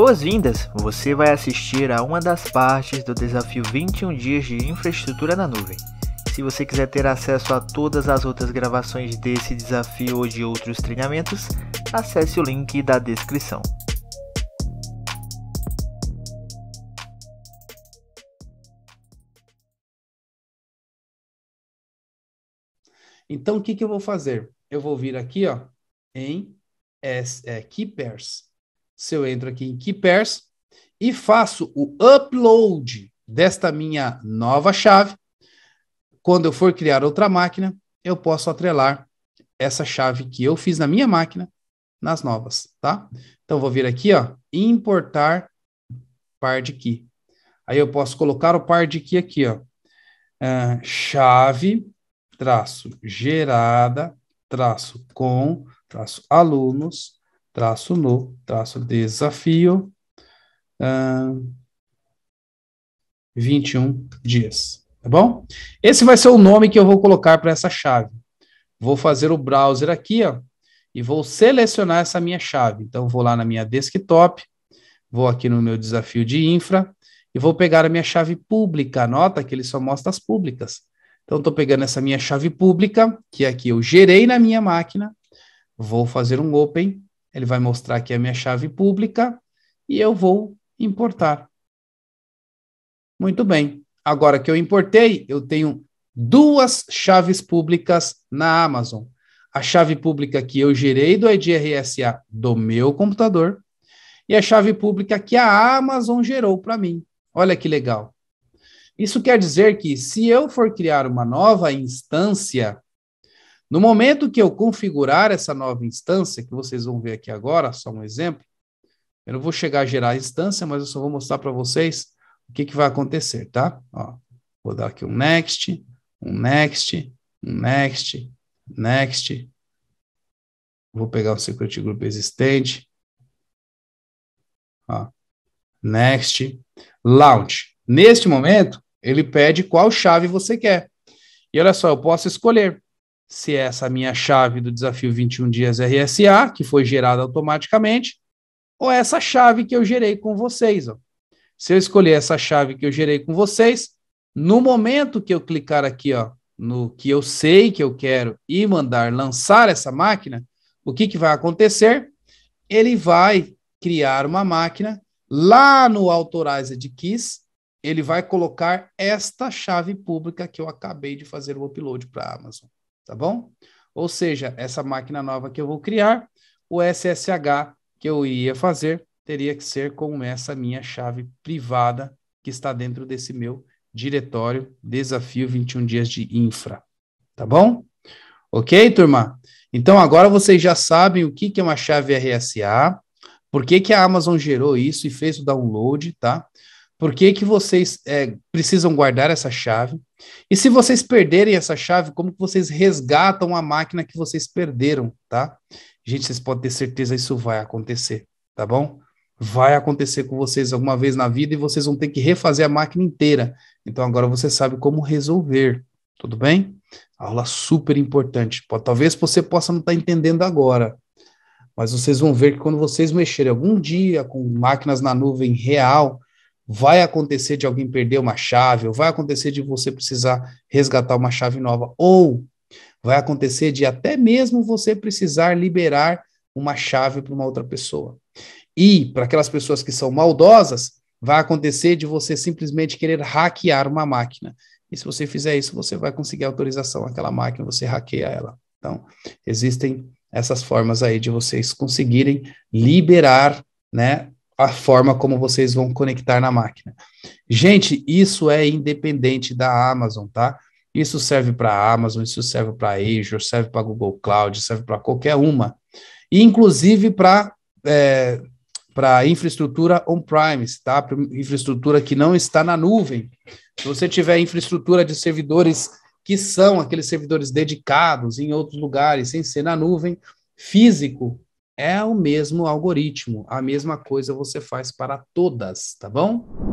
Boas-vindas! Você vai assistir a uma das partes do desafio 21 dias de infraestrutura na nuvem. Se você quiser ter acesso a todas as outras gravações desse desafio ou de outros treinamentos, acesse o link da descrição. Então, o que, que eu vou fazer? Eu vou vir aqui ó, em é, Keepers se eu entro aqui em Keepers e faço o upload desta minha nova chave, quando eu for criar outra máquina, eu posso atrelar essa chave que eu fiz na minha máquina nas novas, tá? Então, vou vir aqui, ó, importar par de key. Aí eu posso colocar o de key aqui, ó. Uh, chave, traço, gerada, traço, com, traço, alunos, traço no, traço desafio, uh, 21 dias, tá bom? Esse vai ser o nome que eu vou colocar para essa chave. Vou fazer o browser aqui, ó, e vou selecionar essa minha chave. Então, vou lá na minha desktop, vou aqui no meu desafio de infra, e vou pegar a minha chave pública. Nota que ele só mostra as públicas. Então, estou pegando essa minha chave pública, que é aqui eu gerei na minha máquina, vou fazer um open, ele vai mostrar aqui a minha chave pública e eu vou importar. Muito bem. Agora que eu importei, eu tenho duas chaves públicas na Amazon. A chave pública que eu gerei do IDRSA do meu computador e a chave pública que a Amazon gerou para mim. Olha que legal. Isso quer dizer que se eu for criar uma nova instância no momento que eu configurar essa nova instância, que vocês vão ver aqui agora, só um exemplo, eu não vou chegar a gerar a instância, mas eu só vou mostrar para vocês o que, que vai acontecer, tá? Ó, vou dar aqui um next, um next, um next, next. Vou pegar o secret group existente. Ó, next, launch. Neste momento, ele pede qual chave você quer. E olha só, eu posso escolher se é essa minha chave do desafio 21 dias RSA, que foi gerada automaticamente, ou essa chave que eu gerei com vocês. Ó. Se eu escolher essa chave que eu gerei com vocês, no momento que eu clicar aqui ó, no que eu sei que eu quero e mandar lançar essa máquina, o que, que vai acontecer? Ele vai criar uma máquina lá no Authorized Keys, ele vai colocar esta chave pública que eu acabei de fazer o upload para a Amazon tá bom? Ou seja, essa máquina nova que eu vou criar, o SSH que eu ia fazer teria que ser com essa minha chave privada que está dentro desse meu diretório Desafio 21 Dias de Infra, tá bom? Ok, turma? Então agora vocês já sabem o que, que é uma chave RSA, por que, que a Amazon gerou isso e fez o download, tá? Por que, que vocês é, precisam guardar essa chave? E se vocês perderem essa chave, como que vocês resgatam a máquina que vocês perderam, tá? Gente, vocês podem ter certeza isso vai acontecer, tá bom? Vai acontecer com vocês alguma vez na vida e vocês vão ter que refazer a máquina inteira. Então agora você sabe como resolver, tudo bem? Aula super importante. talvez você possa não estar tá entendendo agora, mas vocês vão ver que quando vocês mexerem algum dia com máquinas na nuvem real, vai acontecer de alguém perder uma chave, ou vai acontecer de você precisar resgatar uma chave nova, ou vai acontecer de até mesmo você precisar liberar uma chave para uma outra pessoa. E para aquelas pessoas que são maldosas, vai acontecer de você simplesmente querer hackear uma máquina. E se você fizer isso, você vai conseguir autorização àquela máquina, você hackeia ela. Então, existem essas formas aí de vocês conseguirem liberar, né, a forma como vocês vão conectar na máquina. Gente, isso é independente da Amazon, tá? Isso serve para a Amazon, isso serve para a Azure, serve para Google Cloud, serve para qualquer uma. E, inclusive para é, para infraestrutura on-premise, tá? Pra infraestrutura que não está na nuvem. Se você tiver infraestrutura de servidores que são aqueles servidores dedicados em outros lugares, sem ser na nuvem, físico, é o mesmo algoritmo, a mesma coisa você faz para todas, tá bom?